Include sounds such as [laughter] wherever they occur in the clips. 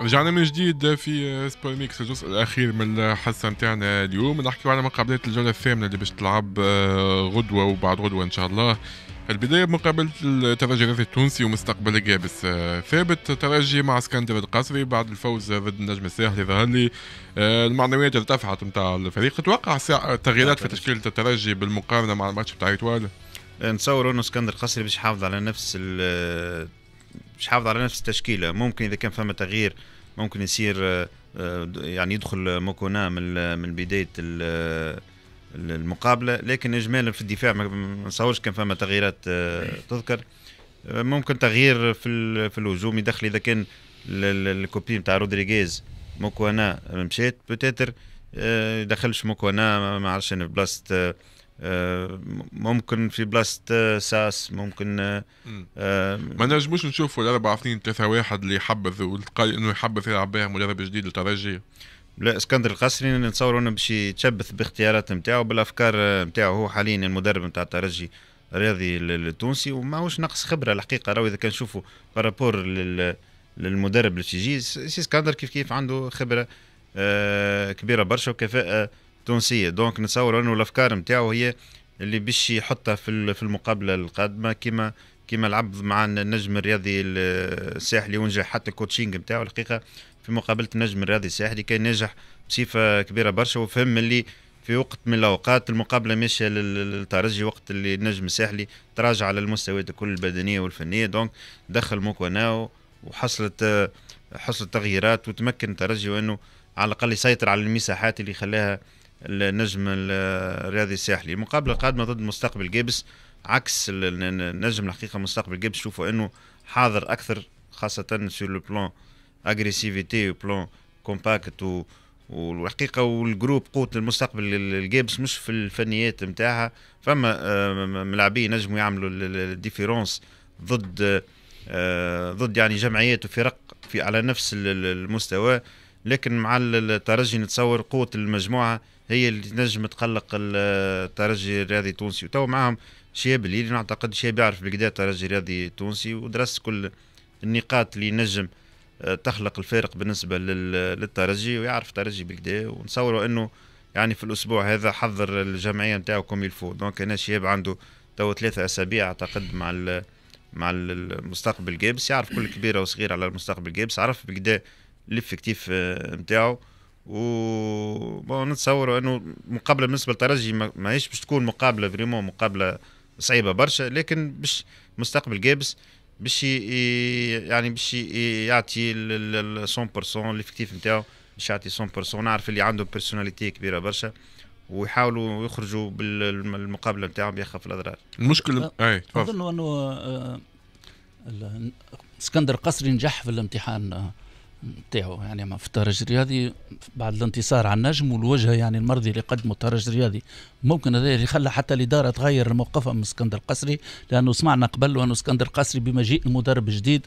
رجعنا من جديد في سبور ميكس الجزء الاخير من الحصه نتاعنا اليوم نحكيو على مقابلات الجوله الثامنه اللي باش تلعب آه، غدوه وبعد غدوه ان شاء الله البدايه بمقابله الترجي الرياضي التونسي ومستقبل جابس آه، ثابت ترجي مع اسكندر القصري بعد الفوز ضد النجم الساحلي ظهر لي آه، المعنويات ارتفعت نتاع الفريق تتوقع تغييرات في تشكيله الترجي بالمقارنه مع الماتش نتاع ايطوال نتصور انه اسكندر القصري باش يحافظ على نفس مش حافظ على نفس التشكيله ممكن اذا كان فما تغيير ممكن يصير آه، آه، يعني يدخل موكونا من من بدايه المقابله لكن اجمالا في الدفاع ما نصورش كان فما تغييرات آه، تذكر ممكن تغيير في في الهجوم يدخل اذا كان الكوبي نتاع رودريغيز موكونا مشات بوتيتر يدخلش موكونا ما عرفش انا بلاصه آه، ممكن في بلاصه آه، ساس ممكن آه، ما نجموش نشوفوا الاربع اثنين ثلاثه واحد اللي يحبذ وتقال انه يحبذ يلعب بها مدرب جديد للترجي لا اسكندر القصري نتصور انه باش يتشبث باختيارات نتاعو بالافكار نتاعو هو حاليا المدرب نتاع الترجي الرياضي التونسي وماهوش نقص خبره الحقيقه راهو اذا كان نشوفوا بارابور لل للمدرب اللي تيجي سي اسكندر كيف كيف عنده خبره كبيره برشا وكفاءه التونسيه دونك نتصور انه الافكار نتاعو هي اللي باش يحطها في في المقابله القادمه كما كما لعب مع النجم الرياضي الساحلي ونجح حتى الكوتشينج نتاعو الحقيقه في مقابله النجم الرياضي الساحلي كان نجح بصفه كبيره برشا وفهم اللي في وقت من الاوقات المقابله ماشيه للترجي وقت اللي النجم الساحلي تراجع على المستويات الكل البدنيه والفنيه دونك دخل موكونا وحصلت حصلت تغييرات وتمكن الترجي وانه على الاقل يسيطر على المساحات اللي خلاها النجم الرياضي الساحلي المقابله القادمه ضد مستقبل جيبس عكس النجم الحقيقه مستقبل جيبس شوفوا انه حاضر اكثر خاصه سور لو بلان اغريسيفيتي بلان كومباكت والحقيقة والجروب قوة المستقبل الجيبس مش في الفنيات نتاعها فما آه، ملاعبين نجموا يعملوا الديفيرونس ضد آه، ضد يعني جمعيات وفرق في على نفس المستوى لكن مع الترجي نتصور قوة المجموعة هي اللي تنجم تقلق الترجي الرياضي التونسي وتو معاهم شياب اللي نعتقد شياب يعرف بالكدا الترجي الرياضي التونسي ودرس كل النقاط اللي نجم آه، تخلق الفارق بالنسبه للترجي ويعرف الترجي بالكدا ونصوروا انه يعني في الاسبوع هذا حضر الجمعيه نتاعو كوم يلفو دونك انا شياب عنده تو ثلاثة اسابيع اعتقد مع مع المستقبل جيبس يعرف كل كبيره وصغيره على المستقبل جيبس عرف بالكدا الافكتيف آه، نتاعو و نتصور انه مقابله بالنسبه للترجي ماهيش باش تكون مقابله فريمون مقابله صعيبه برشا لكن باش مستقبل جابس باش يعني باش يعطي 100% الافكتيف نتاعو باش يعطي 100% نعرف اللي عنده بيرسوناليتي كبيره برشا ويحاولوا يخرجوا بالمقابله نتاعهم يخف الاضرار المشكل أه، اي تفضل اظن انه أه، اسكندر قصري نجح في الامتحان أه، نتاعو يعني ما في الترجي الرياضي بعد الانتصار على النجم والوجهه يعني المرضي اللي قدمه الترجي الرياضي ممكن هذا اللي خلى حتى الاداره تغير موقفها من اسكندر القصري لانه سمعنا قبل انه اسكندر القصري بمجيء المدرب الجديد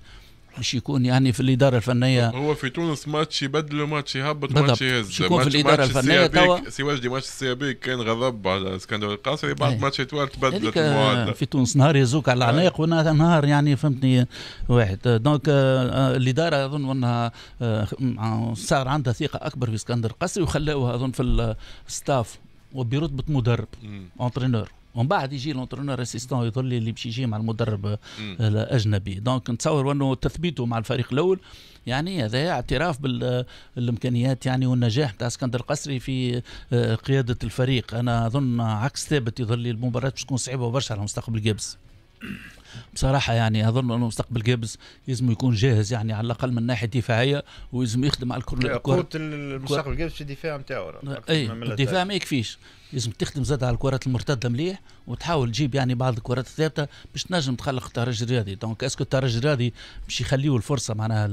باش يكون يعني في الاداره الفنيه هو في تونس ماتش يبدل ماتش يهبط ماتش يهز يكون في الاداره الفنيه توا سي واجدي ماتش السيابيك كان غضب على اسكندر القاصري بعد إيه. ماتش يتوال تبدلت المواد في تونس نهار يزوك على العناق إيه. ونهار يعني فهمتني واحد دونك آه، آه، الاداره اظن انها آه، صار عندها ثقه اكبر في اسكندر القاصري وخلاوها اظن في الستاف وبرتبه مدرب اونترينور ومن بعد يجي لونترونور اسيستون يظل اللي باش يجي مع المدرب آه، الاجنبي دونك نتصور انه تثبيته مع الفريق الاول يعني هذا اعتراف آه، بالامكانيات يعني والنجاح تاع اسكندر القسري في آه، قياده الفريق انا اظن عكس ثابت يظل المباراه باش تكون صعيبه برشا على مستقبل جيبس بصراحة يعني أظن أنه مستقبل جيبز لازم يكون جاهز يعني على الأقل من ناحية دفاعية ويزم يخدم على الكرة قوة المستقبل جيبز في الدفاع نتاعو أي الدفاع ما يكفيش لازم تخدم زاد على الكرات المرتده مليح وتحاول تجيب يعني بعض الكرات الثابته باش تنجم تخلق الترجي الرياضي دونك اسكو الترجي الرياضي باش يخليه الفرصه معناها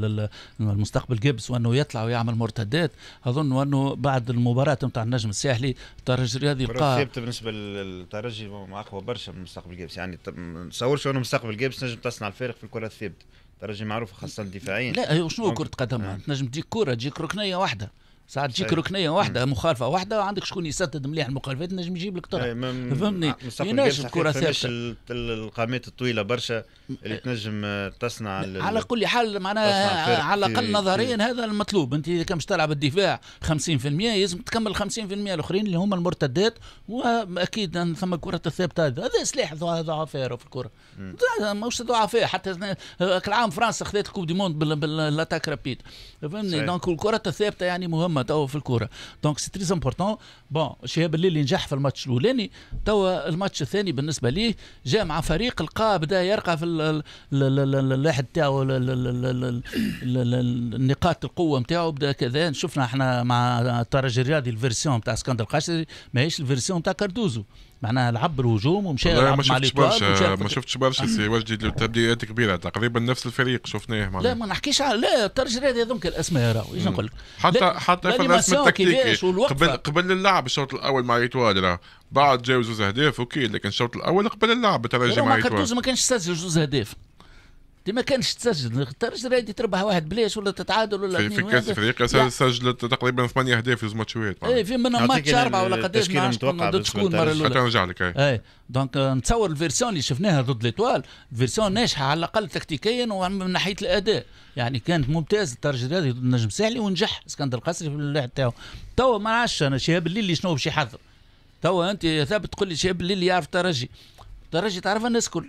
للمستقبل جيبس وانه يطلع ويعمل مرتدات اظن وانه بعد المباراه نتاع النجم الساحلي الترجي الرياضي لقى ثابته بالنسبه للترجي اقوى برشا من مستقبل جيبس يعني نتصورش انه مستقبل جيبس نجم تصنع الفارق في الكرات الثابته ترجي معروف خاصه دفاعيا لا أيوة، شنو كره قدم آه. نجم تجيك كره تجيك ركنيه واحده ساعات تجيك ركنيه واحده مخالفه واحده وعندك شكون يسدد مليح المخالفات نجم يجيب لك طرح إيه، فهمني آه، ينجم الكره ثابته القامات الطويله برشا اللي إيه. تنجم آه، تصنع على كل حال معناها على الاقل نظريا هذا المطلوب انت اذا كان تلعب الدفاع 50% لازم تكمل 50% الاخرين اللي هما المرتدات واكيد ثم الكره الثابته هذا سلاح ضعفاء في الكره مش ضعفاء حتى آه، كل عام فرنسا خذت كوب دي موند بالاتاك رابيد فهمني دونك الكره الثابته يعني مهمه توا في الكوره دونك سي تري امبورتون بون شهاب الليلي نجح في الماتش الاولاني توا الماتش الثاني بالنسبه ليه جاء مع فريق لقى بدا يرقى في اللاحد تاعو النقاط القوه نتاعو بدا كذا شفنا احنا مع الترجي الرياضي الفيرسيون تاع اسكندر القشري ماهيش الفيرسيون تاع كاردوزو معناها لعب الهجوم ومشى لعب ما شفتش برشا ما شفتش برشا سي وجدي تبديلات كبيره تقريبا نفس الفريق شفناه معناها لا ما نحكيش على لا الترجي هذا هذوك الاسماء راهو ايش نقول لك حتى حتى في الرسم التكتيكي قبل قبل اللعب الشوط الاول مع ايتوال راهو بعد جاو زوز اهداف اوكي لكن الشوط الاول قبل اللعب مع جماعه ما كانش سجل زوز اهداف دي ما كانش تسجل ترجع ريدي تربح واحد بلاش ولا تتعادل ولا في, في كاس افريقيا سجلت تقريبا ثمانية اهداف في ماتشات اي في منهم ماتش اربعه ولا قداش ضد شكون المره الاولى حتى نرجع لك اي إيه، دونك آه، نتصور الفيرسيون اللي شفناها ضد ليتوال فيرسيون ناجحه على الاقل تكتيكيا ومن ناحيه الاداء يعني كانت ممتازه الترجي الرياضي ضد نجم الساحلي ونجح اسكندر القصري في اللعب تاعو توا ما نعرفش انا شهاب الليلي شنو باش يحضر توا انت ثابت تقول لي شهاب الليلي يعرف ترجي درجه تعرف الناس كل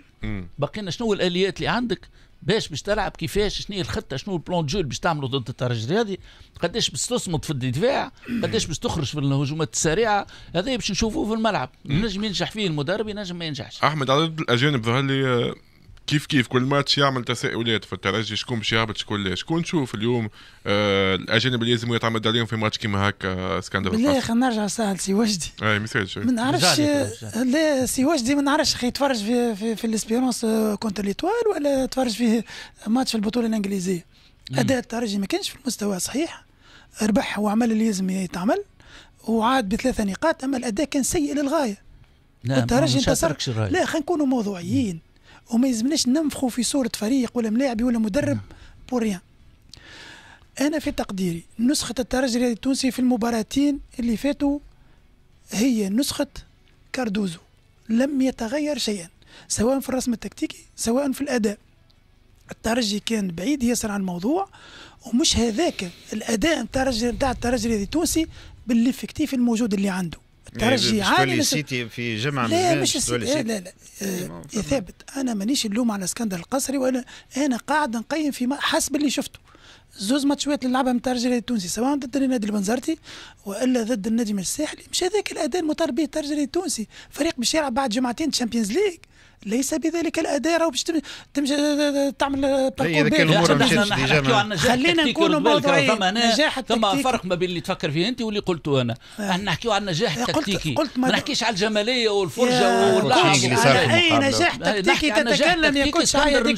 بقينا شنو الاليات اللي عندك باش باش تلعب كيفاش شنو الخطه شنو البلان جول باش تعمله ضد الترجي هذه قداش باش تصمد في الدفاع قداش باش تخرج في الهجومات السريعه هذا باش نشوفوه في الملعب ينجم ينجح فيه المدرب ينجم ما ينجحش احمد عدد الاجانب ظهر لي كيف كيف كل ماتش يعمل تساؤلات فالترجي شكون باش يهبط شكون لا شكون نشوف اليوم آه الاجانب اللي لازم يتعمد عليهم في ماتش كيما هكا اسكندر بالله خلينا نرجع سهل سي وجدي اي مثال شوي ما نعرفش لا سي وجدي ما نعرفش خي يتفرج في في, في الاسبيرونس آه، كونتر ليتوال ولا تفرج في ماتش في البطوله الانجليزيه اداء الترجي ما كانش في المستوى صحيح ربح وعمل اللي لازم يتعمل وعاد بثلاثه نقاط اما الاداء كان سيء للغايه الترجي انتصر لا خلينا نكونوا موضوعيين وما يلزمناش ننفخوا في صوره فريق ولا ملاعب ولا مدرب بوريان نعم. انا في تقديري نسخه الترجي الرياضي التونسي في المباراتين اللي فاتوا هي نسخه كاردوزو لم يتغير شيئا سواء في الرسم التكتيكي سواء في الاداء الترجي كان بعيد ياسر عن الموضوع ومش هذاك الاداء نتاع الترجي نتاع الترجي الرياضي التونسي بالليفكتيف الموجود اللي عنده عالي يعني سيتي في جمع لا مش سيتي لا لا, لا. إيه، يا ثابت انا مانيش اللوم على اسكندر القصري وانا انا قاعد نقيم في حسب اللي شفته زوز ماتشات اللي لعبها نتاع التونسي سواء ضد النادي البنزرتي والا ضد النادي الساحلي مش هذاك الاداء المطالب به الترجي التونسي فريق مش يلعب بعد جمعتين تشامبيونز ليج ليس بذلك الاداء راه باش تعمل إيه، باركور ديجا خلينا نكونوا موضوعيين نجاح ثم فرق ما بين اللي تفكر فيه انت واللي قلته انا آه. انا نحكيو على النجاح التكتيكي ما نحكيش على الجماليه والفرجه واللعب اي نجاح تكتيكي تتكلم يا كوتش هاي ربي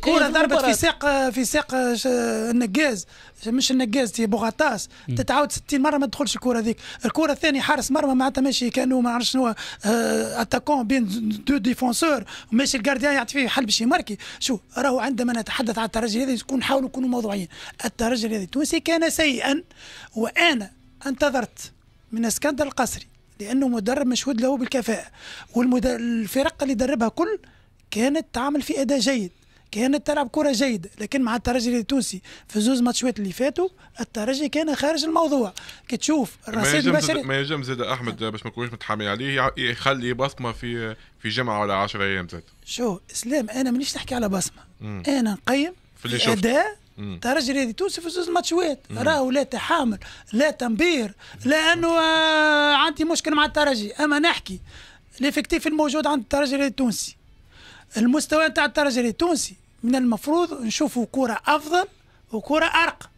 كره ضربت في ساق في ساق آه، النقاز مش النقاز تي بوغاطاس تتعاود 60 مره ما تدخلش الكره هذيك الكره الثانيه حارس مرمى معناتها ماشي كانوا ما عرفش شنو اتاكون آه، بين دو ديفونسور ديفونسور وماشي الجارديان يعطي فيه حل باش يماركي شوف راهو عندما نتحدث عن الترجي الرياضي نكون نحاولوا نكونوا موضوعيين الترجي الرياضي التونسي كان سيئا وانا انتظرت من اسكندر القصري لانه مدرب مشهود له بالكفاءه والفرق اللي دربها كل كانت تعمل في اداء جيد كانت تلعب كره جيده لكن مع الترجي التونسي في زوز ماتشات اللي فاتوا الترجي كان خارج الموضوع كي تشوف الرصيد البشري ما يجم زاد احمد باش ما نكونش متحامي عليه يخلي بصمه في في جمعه ولا 10 ايام زاد شو اسلام انا مانيش نحكي على بصمه مم. انا نقيم في اللي اداء ترجي رياضي تونسي في زوز ماتشات راهو لا تحامل لا تنبير لا انه آه، عندي مشكل مع الترجي اما نحكي ليفيكتيف الموجود عند الترجي التونسي المستوى نتاع الترجي التونسي من المفروض نشوفوا كرة أفضل وكرة أرقى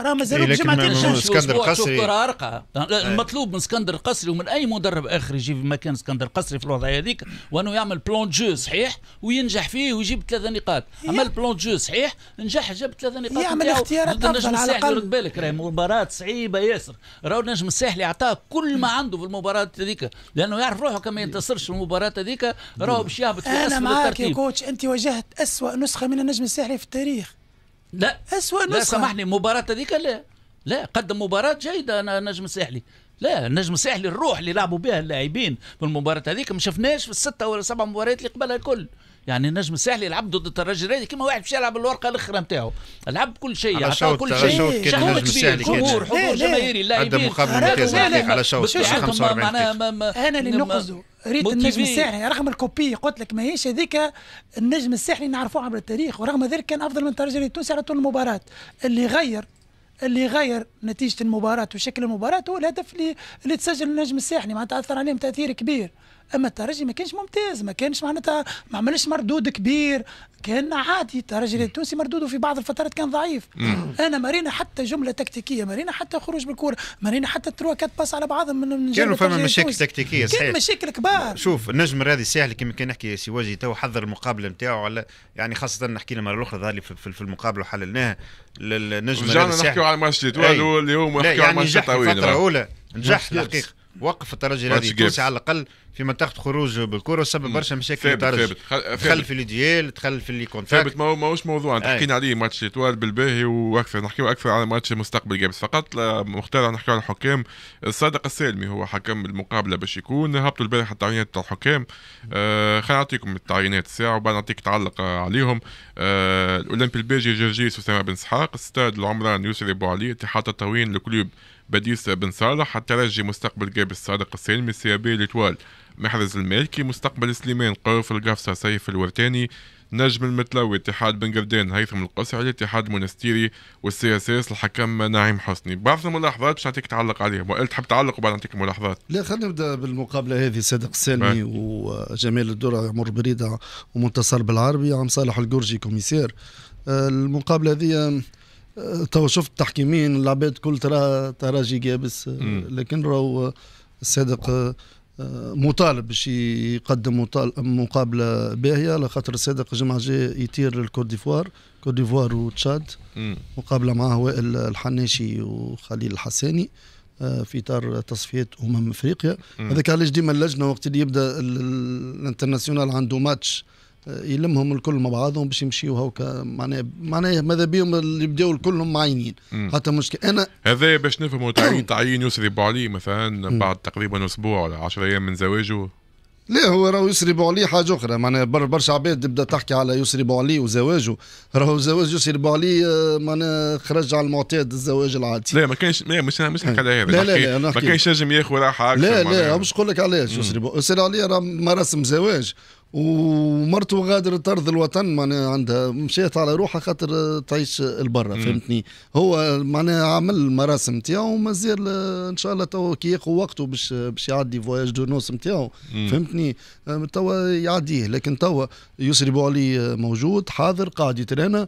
راه مازالوا جمعتين شهر اسكندر القصري آه. المطلوب من اسكندر القصري ومن اي مدرب اخر يجي في مكان اسكندر القصري في الوضعيه هذيك وانه يعمل بلون جو صحيح وينجح فيه ويجيب ثلاثه نقاط اما البلون جو صحيح نجح جاب ثلاثه نقاط يعمل اختيارات النجم الساحلي رد بالك راهي مباراه صعيبه ياسر راهو النجم الساحلي اعطاه كل ما عنده في المباراه هذيك لانه يعرف روحه كما ينتصرش في المباراه هذيك راهو باش يهبط في انا معاك يا كوتش انت واجهت اسوء نسخه من النجم الساحلي في التاريخ لا اسوء نسخة لا سامحني المباراة هذيك لا لا قدم مباراة جيدة أنا نجم الساحلي لا النجم الساحلي الروح اللي لعبوا بها اللاعبين في المباراة هذيك ما شفناش في الستة ولا سبع مباريات اللي قبلها الكل يعني النجم الساحلي لعب ضد الترجي الرياضي كما واحد باش يلعب الورقه الاخرى نتاعو لعب كل شيء عطاه كل شيء شهوه كبير جمهور حضور جماهيري اللاعبين قدم مقابله ممتازه على شوط 45 انا اللي نقصده ريت النجم الساحلي رغم الكوبي قلت لك ماهيش هذيك النجم الساحلي نعرفوه عبر التاريخ ورغم ذلك كان افضل من ترجي تونس على طول المباراه اللي غير اللي غير نتيجه المباراه وشكل المباراه هو الهدف اللي اللي تسجل النجم الساحلي معناتها اثر عليهم تاثير كبير اما الترجي ما كانش ممتاز ما كانش معناتها ما عملش مردود كبير كان عادي الترجي التونسي مردوده في بعض الفترات كان ضعيف انا مارينا حتى جمله تكتيكيه مارينا حتى خروج بالكور مارينا حتى تروا كات باس على بعضهم من كانوا فما مشاكل تكتيكيه صحيح كان مشاكل كبار شوف النجم الرياضي الساحلي كما كان نحكي سي واجي تو حضر المقابله نتاعو على يعني خاصه حكينا مره اخرى ظهر لي في المقابله وحللناها النجم الرياضي الساحلي نحكيو على ماتش اللي هو نحكيو على ماتش طويل الفتره نعم. الاولى نجح الحقيقه وقف الترجي الرياضي التونسي على الاقل في منطقه خروج بالكره سبب برشا مشاكل للترجي دخل في ليديال دخل في لي كونتاكت ثابت ماهوش موضوع حكينا عليه ماتش طوال بالباهي واكثر نحكيو اكثر على ماتش مستقبل جابس فقط مختار نحكيو على الحكام الصادق السالمي هو حكم المقابله باش يكون هبطوا البارح التعيينات تاع الحكام آه خلينا نعطيكم التعيينات الساعه وبعد نعطيك تعلق عليهم آه الاولمبي الباجي جرجيس اسامه بن سحاق استاد العمران يوسف ابو علي اتحاد التطوين لكلوب بديسة بن صالح الترجي مستقبل جيب الصادق السلمي سيابي لتوال محرز المالكي مستقبل سليمان قرف القفصة سيف الورتاني نجم المتلوي اتحاد بن قردان هيثم القسعي الاتحاد المنستيري والسي اس اس الحكم نعيم حسني بعض الملاحظات باش نعطيك تعلق عليهم وقلت تحب تعلق وبعد نعطيك ملاحظات لا خلينا نبدا بالمقابله هذه صادق السالمي نعم. وجمال الدرع عمر بريده ومنتصر بالعربي عم صالح القرجي كوميسير آه، المقابله هذه أه، تو شفت التحكيمين العباد كل ترى تراجي جابس أه، لكن راهو الصادق أه، مطالب باش يقدم مقابله باهيه على خاطر الصادق الجمعه جاي يطير للكوت ديفوار كوت ديفوار وتشاد مقابله معاه وائل الحناشي وخليل الحساني في اطار تصفيات امم افريقيا هذاك علاش ديما اللجنه وقت اللي يبدا الانترناسيونال عنده ماتش يلمهم الكل مع بعضهم باش يمشيو هكا معناها معناها ماذا بيهم اللي يبداو كلهم معينين حتى مشكل انا هذا باش نفهموا تعيين [coughs] تعيين يسري بوعلي مثلا بعد تقريبا اسبوع ولا 10 ايام من زواجه لا هو راهو يسري بوعلي حاجه اخرى معناها برشا عباد تبدا تحكي على يسري بوعلي وزواجه راهو زواج يسري بوعلي آه، معناها خرج على المعتاد الزواج العادي لا ما كانش ما مش مش نحكي على هذا لا لا, لا ما كانش ينجم ياخذ راحه اكثر لا لا مش نقول لك علاش يسري بو... يسري راه مراسم زواج ومرته غادرت ارض الوطن معناها عندها مشيت على روحها خاطر تعيش البرة فهمتني هو معناها عمل المراسم نتاعو ومازال ان شاء الله تو كي ياخذ وقته باش باش يعدي فواياج دو نوس نتاعو فهمتني توا يعديه لكن توا يسري بوعلي موجود حاضر قاعد يترينا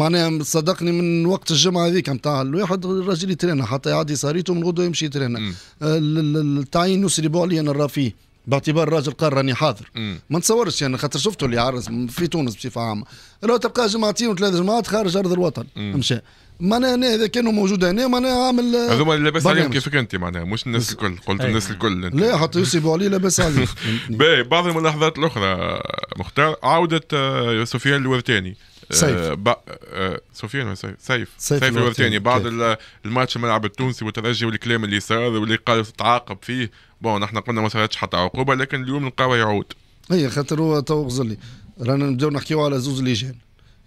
معناها صدقني من وقت الجمعه هذيك نتاع الواحد الراجل يترينا حتى يعدي صاريته من غدوه يمشي يترينا التعيين أه، يسري بوعلي انا فيه باعتبار راجل قال راني حاضر ما نتصورش يعني خاطر شفته اللي عرس في تونس بصفه عامه لو تبقى جماعتين وثلاث جماعات خارج ارض الوطن مشى معناها انا اذا كانوا موجود هنا معناها عامل آه، هذوما لاباس عليهم كيفك انت معناها مش الناس الكل قلت أيه. الناس الكل انت. لا حتى يصيبوا عليه لاباس عليهم [laughs] باهي بعض الملاحظات الاخرى مختار عوده سفيان الورتاني سيف آه آه سفيان آه، آه، سيف سيف, سيف الورتاني بعد الماتش الملعب التونسي والترجي والكلام اللي صار واللي قال تعاقب فيه بون نحن قلنا ما صارتش حتى عقوبه لكن اليوم نلقاو يعود اي خاطر هو تو غزلي رانا نبداو نحكيو على زوز لجان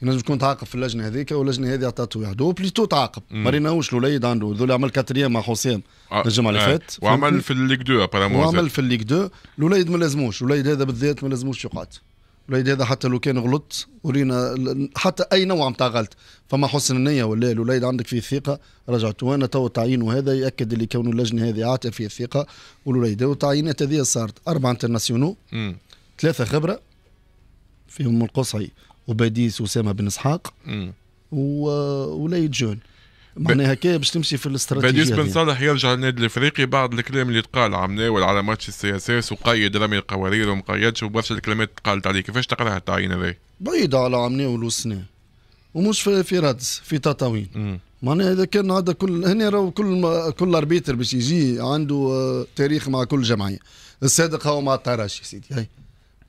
ينجم تكون تعاقب في اللجنه هذيك واللجنه هذه عطاتو يعدو بليتو تعاقب ما ريناهوش الوليد عنده ذولا عمل كاتريام مع حسام آه، الجمعه اللي آه. فات وعمل في الليك ابارامون وعمل في الليك دو الوليد ما لازموش الوليد هذا بالذات ما لازموش يقعد الوليد هذا حتى لو كان غلط ورينا حتى اي نوع نتاع غلط فما حسن النيه ولا الوليد عندك فيه ثقه رجعت وانا تو تعيين هذا ياكد اللي كون اللجنه هذه عاتر فيه الثقه والوليد والتعيينات هذه صارت اربعه انترناسيونو ثلاثه خبره فيهم القصعي وباديس وسامه بن اسحاق ووليد جون معناها هكا باش تمشي في الاستراتيجيه بليس بن صالح يرجع للنادي الافريقي بعد الكلام اللي تقال عم ناول على ماتش السي اس اس وقيد رمي القوارير وما قيدش وبرشا الكلمات تقالت عليه كيفاش تقراها التعيين هذا؟ بعيد على عم ناول والسنه ومش في في رادس في تطاوين معناها اذا كان هذا كل هنا راهو كل كل اربيتر باش يجي عنده آه، تاريخ مع كل جمعيه الصادق هو مع التراشي سيدي هاي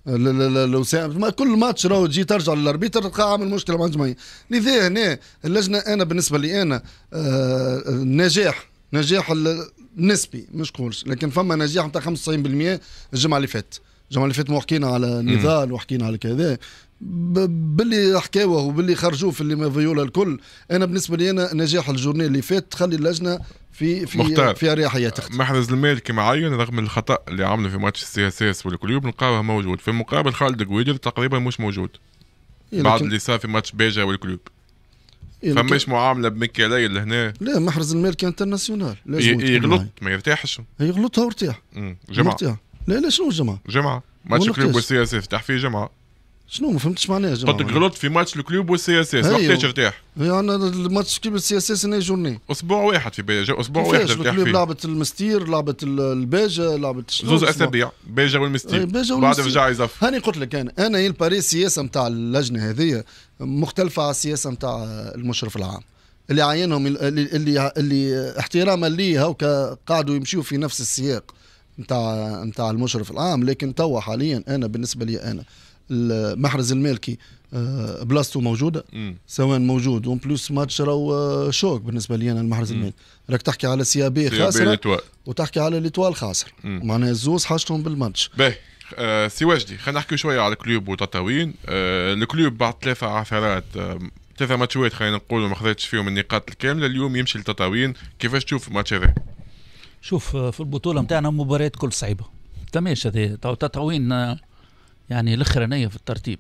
الوسام ما كل ماتش راهو تجي ترجع للاربيتر تلقى عامل مشكله مع الجمعيه لذا هنا اللجنه انا بالنسبه لي انا النجاح آه، نجاح نسبي مش كلش لكن فما نجاح نتاع 95% الجمعه اللي فاتت الجمعه اللي فاتت حكينا على نضال وحكينا على كذا باللي حكاوه وباللي خرجوه في اللي فيولا الكل انا بالنسبه لي انا نجاح الجورني اللي فات تخلي اللجنه في في مختار. في اريحيه تختار محرز المالكي معين رغم الخطا اللي عمله في ماتش السي اس اس والكليوب نقابه موجود في المقابل خالد قويدر تقريبا مش موجود إيه بعد اللي صار في ماتش بيجا والكلوب إيه فماش معامله بمكيالي لهنا لا محرز المالكي انترناسيونال لازم يغلط ما يرتاحش يغلط هو ارتاح جمعه لا لا شنو جمعه جمعه ماتش كلوب والسي اس اس تحفيه فيه جمعه شنو ما فهمتش معناها قلت غلطت في ماتش الكلوب والسي اس اس وقتاش ارتاح؟ انا الماتش الكلوب والسي اس اس انا جورني اسبوع واحد في باجا اسبوع واحد ارتاح فيه لعبت المستير لعبت الباجا لعبت شنو زوز اسابيع باجا والمستير باجا والمستير بعد رجع يزف هاني قلت لك انا انا الباري السياسه نتاع اللجنه هذه مختلفه على السياسه نتاع المشرف العام اللي عينهم اللي اللي, اللي احتراما ليه هوكا قعدوا يمشيوا في نفس السياق نتاع نتاع المشرف العام لكن توا حاليا انا بالنسبه لي انا المحرز المالكي آه، بلاصته موجوده سواء موجود اون بلوس ماتش راهو آه، شوك بالنسبه لي انا المحرز المالكي راك تحكي على سي بي خاسر وتحكي على ليتوال خاسر معناها الزوز حاجتهم بالماتش باهي آه، سي واجدي خلينا نحكي شويه على الكلوب وتطاوين الكلوب بعد ثلاثه عثرات ثلاثه ماتشات خلينا نقول ما خذتش فيهم النقاط الكامله اليوم يمشي لتطاوين كيفاش تشوف الماتش هذا؟ شوف في البطوله نتاعنا مباريات كل صعيبه تماش هذه تطاوين يعني الاخرانيه في الترتيب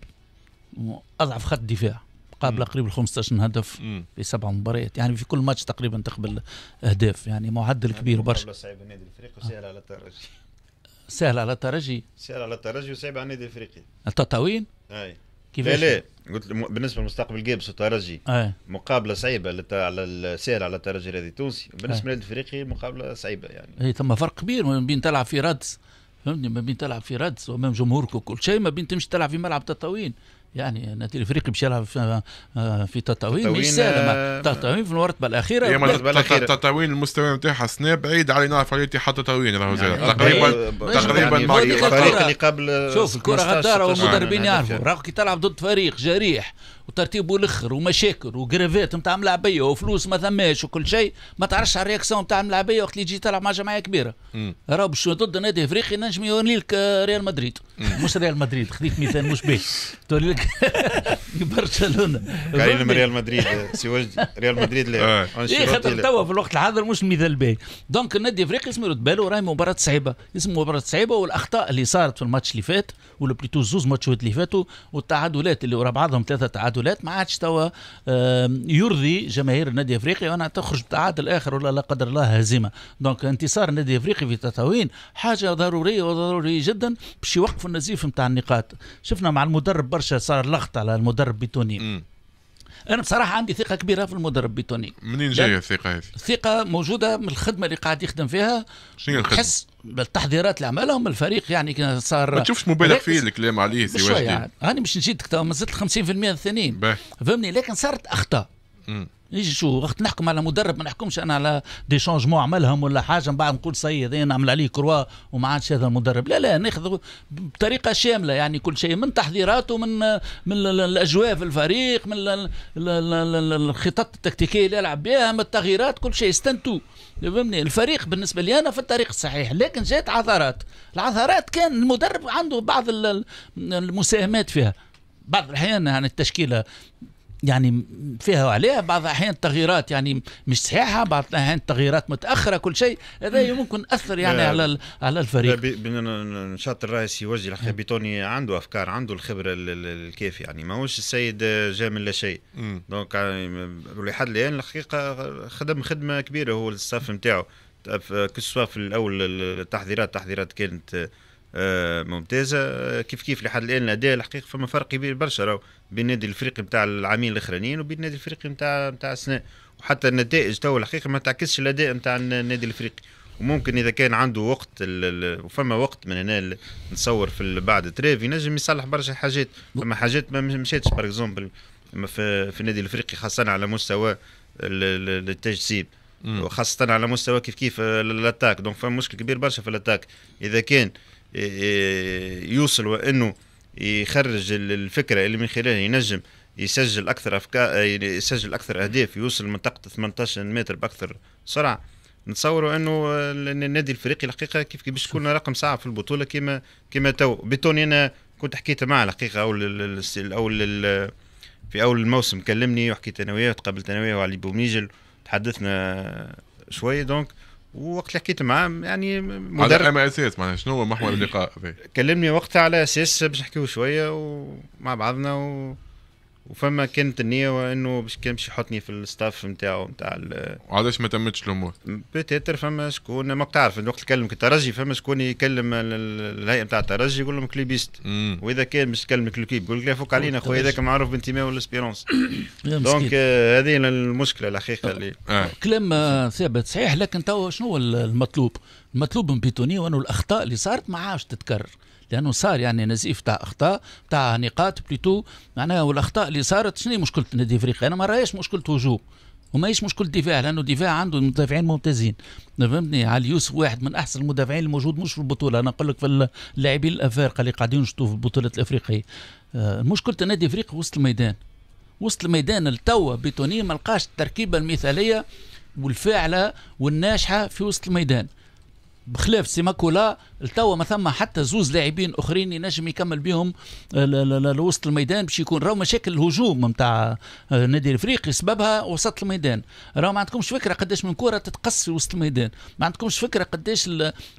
واضعف خط دفاع مقابله قريب ال 15 هدف مم. في سبع مباريات يعني في كل ماتش تقريبا تقبل اهداف يعني معدل يعني كبير برشا صعيب النادي الافريقي آه. وسهل على الترجي سهل على الترجي سهل على الترجي وصعيب على النادي الافريقي التطاوين اي كيفاش لا لا قلت بالنسبه لمستقبل جيبس والترجي أي. آه. مقابله صعيبه لت... على سهل على الترجي الذي تونسي بالنسبه آه. الافريقي مقابله صعيبه يعني اي ثم فرق كبير ما بين تلعب في رادس فهمتني ما بين تلعب في رادس وامام جمهورك وكل شيء ما بين تمشي تلعب في ملعب تطاوين يعني نادي الافريقي مش يلعب في, آه، في تطاوين مش سالم آه، تطاوين في المرتبه الاخيره هي المرتبه الاخيره تطاوين المستوى نتاعها سنة بعيد علينا فريق اتحاد تطاوين راهو يعني تقريبا تقريبا يعني يعني مع الفريق اللي قبل شوف الكره غداره والمدربين نعم، نعم، يعرفوا نعم. راهو كي تلعب ضد فريق جريح وترتيب والاخر ومشاكل وجرافات نتاع ملاعبيه وفلوس ما ثماش وكل شيء ما تعرفش على الرياكسيون نتاع ملعبيه وقت اللي تجي تلعب مع جمعيه كبيره راهو باش ضد نادي افريقي نجم يوريلك لك ريال مدريد مش ريال مدريد خذيت مثال مش باهي لك [laughs] برشلونه من ريال مدريد سي وجدي ريال مدريد لا آه. اي خاطر توا في الوقت الحاضر مش مثال باهي دونك النادي الافريقي اسمه رد باله راهي مباراه صعيبه اسمه مباراه صعيبه والاخطاء اللي صارت في الماتش اللي فات ولا بليتو زوز ماتشات اللي فاتوا والتعادلات اللي ورا بعضهم ثلاثه تعادلات ما عادش توا يرضي جماهير النادي الافريقي وانا تخرج بتعادل اخر ولا لا قدر الله هزيمه دونك انتصار النادي الافريقي في تطاوين حاجه ضروريه وضروريه جدا باش يوقفوا النزيف نتاع النقاط شفنا مع المدرب برشا صار لغط على المدرب المدرب بتوني م. انا بصراحه عندي ثقه كبيره في المدرب بتوني منين جايه الثقه هذه الثقه موجوده من الخدمه اللي قاعد يخدم فيها شنو الخدمه تحس بالتحضيرات اللي عملهم الفريق يعني صار ما تشوفش مبالغ فيه الكلام عليه سي شويه يعني. انا مش نجيتك ما زلت 50% الثانيين فهمني لكن صارت اخطاء نيجي شو وقت نحكم على مدرب ما نحكمش انا على دي شونجمون عملهم ولا حاجه من بعد نقول سي هذا إيه، نعمل عليه كروا وما عادش هذا المدرب لا لا ناخذ بطريقه شامله يعني كل شيء من تحضيراته من من الاجواء في الفريق من الخطط التكتيكيه اللي يلعب بها من التغييرات كل شيء استنتو فهمني الفريق بالنسبه لي انا في الطريق الصحيح لكن جات عثرات العثرات كان المدرب عنده بعض المساهمات فيها بعض الاحيان يعني التشكيله يعني فيها عليها بعض الاحيان التغييرات يعني مش صحيحه بعض الاحيان التغييرات متاخره كل شيء هذا ممكن اثر يعني على على الفريق نشاط الرئيس يوجه الحقيقه بيتوني عنده افكار عنده الخبره الكافيه يعني ماهوش السيد جاء من لا شيء دونك يعني لحد الان الحقيقه خدم خدمه كبيره هو الصف نتاعو طيب، كسوا في الاول التحضيرات التحضيرات كانت آه، ممتازه آه، كيف كيف لحد الان الاداء الحقيقه فما فرق كبير برشا بين النادي الافريقي نتاع العامين الاخرانيين وبين النادي الافريقي نتاع نتاع السنه وحتى النتائج تو الحقيقه ما تعكسش الاداء نتاع النادي الافريقي وممكن اذا كان عنده وقت وفما وقت من هنا نصور في بعد ترافي ينجم يصلح برشا حاجات فما حاجات ما مشاتش باغ اكزومبل في, في النادي الافريقي خاصه على مستوى التجسيب وخاصه على مستوى كيف كيف الاتاك دونك فما مشكل كبير برشا في الاتاك اذا كان إيه، إيه، يوصل وانه يخرج الفكره اللي من خلالها ينجم يسجل اكثر افكار يعني يسجل اكثر اهداف يوصل منطقه 18 متر باكثر سرعه نتصوروا انه النادي الفريقي الحقيقه كيف كيف باش يكون رقم ساعه في البطوله كما كما تو بتوني انا كنت حكيت معه الحقيقه اول اول في اول الموسم كلمني وحكيت انا وياه وتقابلت انا وياه وعلي بوميجل تحدثنا شويه دونك ووقت اللي حكيت معاه يعني مدرب على اساس معناها شنو هو محور اللقاء كلمني وقتها على اساس باش نحكيو شويه ومع بعضنا و... وفما كانت النية انه باش كان باش يحطني في الستاف نتاعو نتاع وعلاش ما تمتش الامور؟ بتيتر فما شكون ماك تعرف وقت تكلم الترجي فما شكون يكلم الهيئة نتاع الترجي يقول لهم كليبيست واذا كان باش تكلم الكليب يقول لك لا فوق علينا خويا هذاك معروف بانتماء والاسبيرونس دونك [coughs] آه، هذه المشكله الحقيقه اللي آه. آه. كلام ثابت صحيح لكن تو شنو هو المطلوب؟ المطلوب من بيتوني وانه الاخطاء اللي صارت ما عادش تتكرر لانه صار يعني نزيف تاع اخطاء تاع نقاط بليتو معناها والاخطاء اللي صارت شنو مشكله نادي افريقيا انا ما رايش مشكله هجوم وماهيش مشكل دفاع لانه الدفاع عنده مدافعين ممتازين فهمتني علي يوسف واحد من احسن المدافعين الموجود مش في البطوله انا نقول لك في اللاعبين الافارقه اللي قاعدين نشوفوا في البطولات الافريقيه المشكل آه، النادي الافريقي وسط الميدان وسط الميدان التوا بيتوني ما لقاش التركيبه المثاليه والفاعله والناجحه في وسط الميدان بخلاف سيماكولا التوا ما ثم حتى زوز لاعبين اخرين ينجم يكمل بهم لوسط الميدان باش يكون راهو مشاكل الهجوم نتاع النادي آه، الافريقي سببها وسط الميدان راهو ما عندكمش فكره قداش من كره تتقص في وسط الميدان ما عندكمش فكره قداش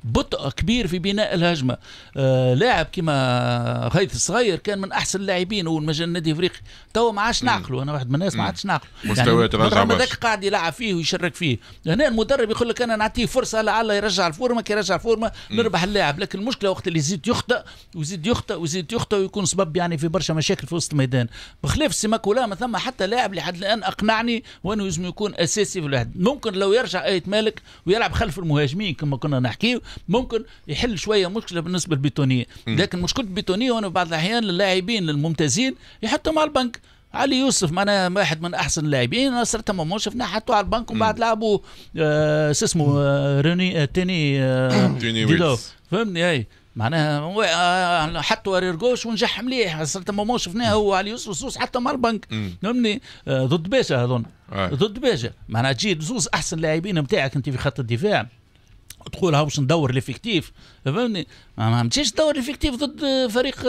بطء كبير في بناء الهجمه آه، لاعب كما غيث الصغير كان من احسن اللاعبين اول ما النادي الافريقي توا ما عادش نعقله انا واحد من الناس ما عادش نعقله مستوى يعني هذاك قاعد يلعب فيه ويشرك فيه هنا المدرب يقول لك انا نعطيه فرصه لعل يرجع الفورمه كي يرجع الفورمه نربح اللاعب لكن المشكله وقت اللي يزيد يخطا ويزيد يخطا ويزيد يخطا ويكون سبب يعني في برشا مشاكل في وسط الميدان بخلاف سيماكولا ما ثم حتى لاعب لحد الان اقنعني وانه لازم يكون اساسي في الواحد ممكن لو يرجع ايت مالك ويلعب خلف المهاجمين كما كنا نحكي ممكن يحل شويه مشكله بالنسبه للبيتونيه لكن مشكله البيتونيه وانه بعض الاحيان اللاعبين الممتازين يحطهم على البنك علي يوسف معناها واحد من احسن اللاعبين صرت تمام شفناه حطوه على البنك ومن بعد لعبوا آه، شو اسمه آه، روني تيني آه، تيني آه [clears throat] فهمني اي معناها حطوا ارير جوش ونجح مليح صرت ما شفناه هو علي يوسف زوز حتى مع البنك فهمني ضد باشا اظن ضد باشا معناها تجي زوز احسن لاعبين نتاعك انت في خط الدفاع دخولها باش ندور ليفيكتيف فهمني ما مشيش ندور ليفيكتيف ضد فريق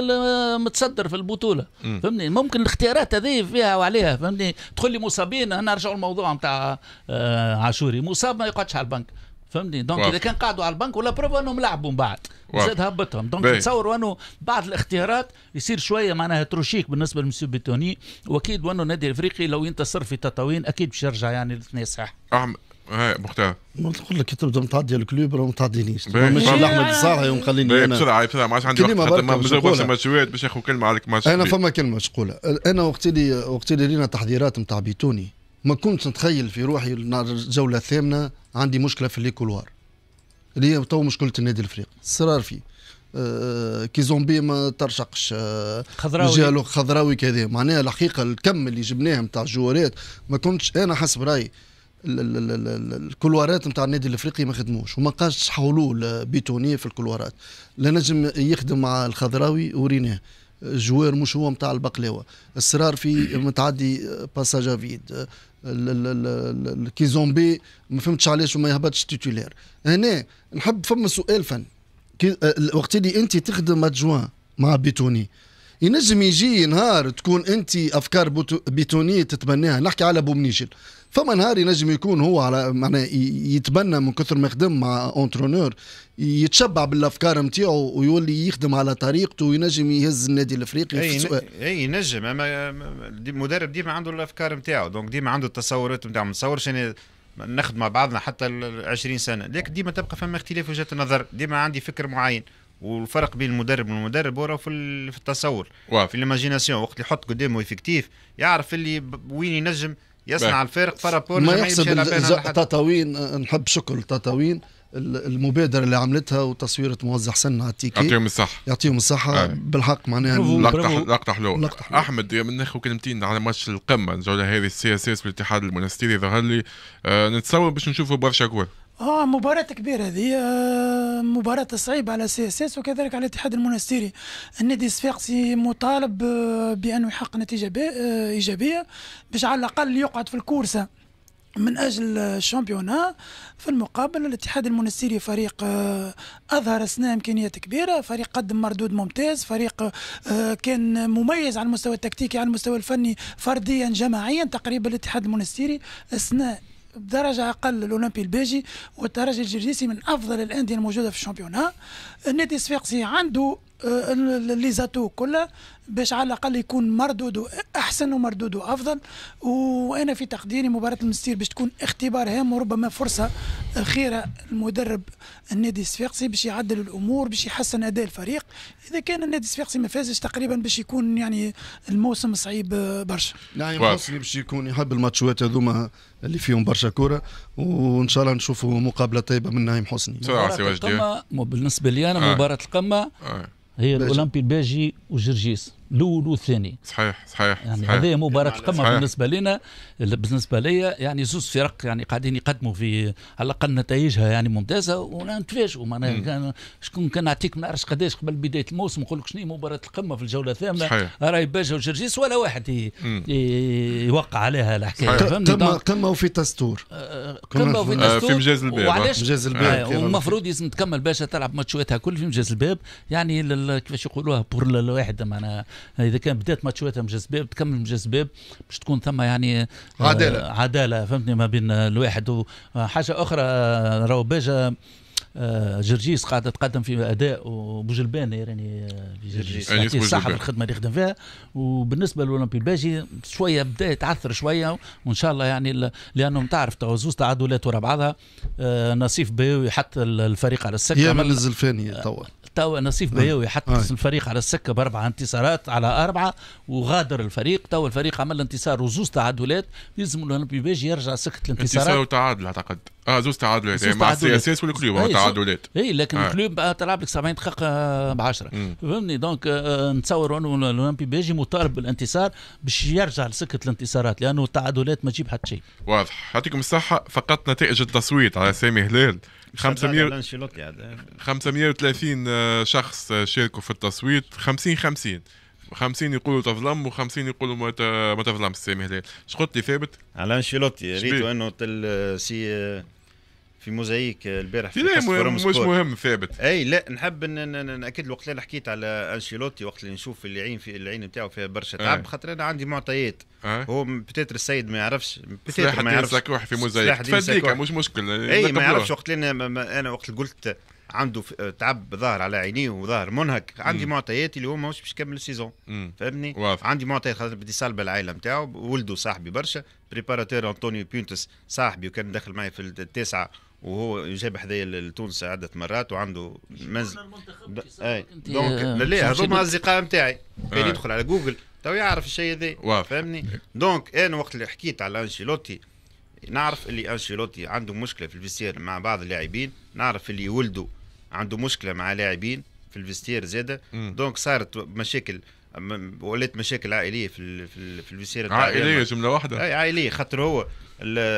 متصدر في البطوله فهمني ممكن الاختيارات هذه فيها وعليها فهمني تقول لي مصابين هنا نرجعوا الموضوع نتاع آه، عاشوري مصاب ما يقعدش على البنك فهمني دونك اذا كان قعدوا على البنك ولا بروفا انهم لعبوا من بعد زاد هبطهم دونك تصوروا انه بعض الاختيارات يصير شويه معناها تروشيك بالنسبه لمسيو بيتوني واكيد وانه النادي الافريقي لو ينتصر في تطاوين اكيد باش يرجع يعني الاثنين صح مختار ما تقول لك تبدا متعدي ديال الكلوب راه ما تعدينيش ماشي لاحمد الزهره يوم خليني انا بسرعه بسرعه ما عادش عندي وقت ما مازال ما شويه باش ناخذ كلمه عليك ماتش انا فما كلمه شقولة انا وقت اللي وقت اللي لينا تحضيرات نتاع بيتوني ما كنتش نتخيل في روحي الجوله الثامنه عندي مشكله في كولوار اللي هي تو مشكله النادي الافريقي الصرار فيه أه، كي زومبي ما ترشقش أه، خضراوي خضراوي كذا معناها الحقيقه الكم اللي جبناه نتاع الجوارات ما كنتش انا حسب رايي الكلوارات نتاع النادي الافريقي ما خدموش وما قاش حولوه بيتونيه في الكلوارات لا نجم يخدم مع الخضراوي وريناه جوار مش هو نتاع البقلاوه السرار في متعدي باساجا فيد كيزومبي ما فهمتش علاش وما يهبطش تيتولير هنا نحب فما سؤال فن وقت اللي انت تخدم ادجوان مع بيتوني ينجم يجي نهار تكون انت افكار بيتونيه تتبناها نحكي على بومنيجل فما نهار ينجم يكون هو على معناها يتبنى من كثر ما يخدم مع اونترونور يتشبع بالافكار نتاعو ويولي يخدم على طريقته وينجم يهز النادي الافريقي في السؤال اي ينجم اما المدرب ديما عنده الافكار نتاعو دونك ديما عنده التصورات نتاعو ما نتصورش انا نخدم مع بعضنا حتى 20 سنه لكن ديما تبقى فما اختلاف وجهات النظر ديما عندي فكر معين والفرق بين المدرب والمدرب هو في التصور واف. في الايماجيناسيون وقت اللي يحط قدامه افكتيف يعرف اللي وين ينجم يصنع الفارق فرابول ما يحسب تطاوين نحب شكر تطاوين المبادره اللي عملتها وتصويره موزع حسن على التيكي يعطيهم الصحه يعطيهم الصحه بالحق معناها لقطه لقطه حلوه احمد من ناخذ كلمتين على ماتش القمه الجوله هذه السي اس اس بالاتحاد المنستيري ظهر لي أه نتصور باش نشوفوا برشا جول اه مباراة كبيرة هذه آه، مباراة صعيبة على سي اس اس وكذلك على الاتحاد المنستيري النادي الصفاقسي مطالب آه، بأنه يحقق نتيجة آه، إيجابية باش على الأقل يقعد في الكورسة من اجل الشامبيونا في المقابل الاتحاد المنستيري فريق اظهر سنة امكانيات كبيره فريق قدم مردود ممتاز فريق كان مميز على المستوى التكتيكي على المستوى الفني فرديا جماعيا تقريبا الاتحاد المنستيري سنة بدرجة أقل الأولمبي البيجي والترجي الجرجيسي من أفضل الأندية الموجودة في الشامبيونات النادي الصفاقسي عنده آه، لي زاتو كلها باش على الاقل يكون مردوده احسن ومردوده افضل وانا في تقديري مباراه المستير باش تكون اختبار هام وربما فرصه خيره المدرب النادي الصفاقسي باش يعدل الامور باش يحسن اداء الفريق اذا كان النادي الصفاقسي ما فازش تقريبا باش يكون يعني الموسم صعيب برشا يعني نعم، الموسم باش يكون يحب الماتشوات هذوما اللي فيهم برشا كوره وان شاء الله نشوفوا مقابله طيبه من نايم حسني مباراه القمه بالنسبه لي انا آه. مباراه القمه آه. هي الاولمبي الباجي وجرجيس الاول والثاني صحيح صحيح يعني هذه مباراه القمه بالنسبه لنا بالنسبه ليا يعني زوز فرق يعني قاعدين يقدموا في على الاقل نتائجها يعني ممتازه وانا نتفاجئوا معناها شكون كان نعطيك ما نعرفش قداش قبل بدايه الموسم نقول لك شنو مباراه القمه في الجوله الثامنه راهي باجا وجرجيس ولا واحد يوقع عليها الحكايه قمه قمه وفي تستور آه، قمه وفي تستور آه، في مجاز الباب وعلاش مجاز الباب آه، والمفروض لازم تكمل باشا تلعب ماتشاتها كل في مجاز الباب يعني كيفاش يقولوها بور الواحد معناها آه، اذا كان بدات ماتشاتها من جسباب تكمل من جسباب باش تكون ثم يعني آه، عداله عداله فهمتني ما بين الواحد وحاجه آه، اخرى راهو باجا جرجيس قاعد تقدم في اداء وبوجلبان يعني جرجيس يعني صاحب الخدمه اللي يخدم فيها وبالنسبه للاولمبي الباجي شويه بدا يتعثر شويه وان شاء الله يعني لانهم تعرف تو زوز تعادلات ورا بعضها نصيف بيوي يحط الفريق على السكه يا من الزلفاني توا توا نصيف نعم. بيوي حط نعم. الفريق على السكه باربع انتصارات على اربعه وغادر الفريق توا الفريق عمل انتصار وزوز تعادلات يلزم الاولمبي باجي يرجع سكه الانتصارات انتصار وتعادل اعتقد اه زوز تعادلات إيه، مع السي اس اس والكلوب ايه تعادلات اي لكن آه. الكلوب آه، تلعب لك 70 دقيقه آه، ب 10 فهمني دونك آه، نتصور انه الاولمبي بيجي مطالب بالانتصار باش يرجع لسكه الانتصارات لانه التعادلات ما تجيب حتى شيء واضح يعطيكم الصحه فقط نتائج التصويت على سامي هلال 500 530 شخص شاركوا في التصويت 50 50 50 يقولوا تظلم و50 يقولوا ما ما تظلمش سامي هلال شقلت لي ثابت على انشيلوتي ريتو انه سي في موزايك البارح في مهم مش مهم ثابت اي لا نحب ناكد الوقت اللي حكيت على انشيلوتي وقت اللي نشوف اللي عين في العين نتاعو فيها برشا تعب خاطر انا عندي معطيات هو بتاتر السيد ما يعرفش بتاتر ما يعرفش ساكوح في موزايك تفديك مش مشكل اي ما يعرفش وقت اللي انا وقت قلت عنده تعب ظهر على عينيه وظهر منهك عندي معطيات اللي هو ماهوش باش يكمل السيزون فهمني واضح. عندي معطيات خاطر بدي صلب العائله نتاعو ولده صاحبي برشا بريباراتور انطونيو بيونتس صاحبي وكان داخل معي في التاسعه وهو جاب حذايا لتونس عده مرات وعنده منزل د... اي دونك لا هذوما الاصدقاء نتاعي آه. كان يدخل على جوجل تو يعرف الشيء هذا فهمني دونك انا وقت اللي حكيت على انشيلوتي نعرف اللي انشيلوتي عنده مشكله في الفيستير مع بعض اللاعبين نعرف اللي ولده عنده مشكله مع لاعبين في الفيستير زاده دونك صارت مشاكل ولات مشاكل عائليه في في في الوسيله عائليه جمله واحده اي عائليه خاطر هو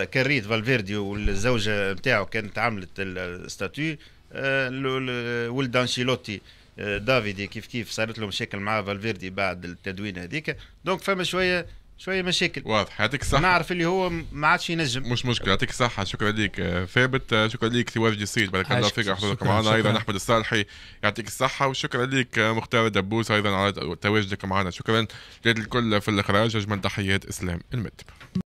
كريت فالفيردي والزوجه نتاعو كانت عملت الستاتو آه، ولد انشيلوتي آه، دافيدي كيف كيف صارت له مشاكل مع فالفيردي بعد التدوين هذيك دونك فما شويه شويه مشاكل واضح يعطيك الصحه نعرف اللي هو ما عادش ينجم مش مشكله يعطيك الصحه شكرا لك آه، ثابت آه، شكرا لك واجد جسيد بارك الله فيك على حضورك معنا ايضا احمد الصالحي يعطيك الصحه وشكرا لك آه، مختار الدبوس ايضا على تواجدك معنا شكرا الكل في الاخراج اجمل تحيات اسلام المتب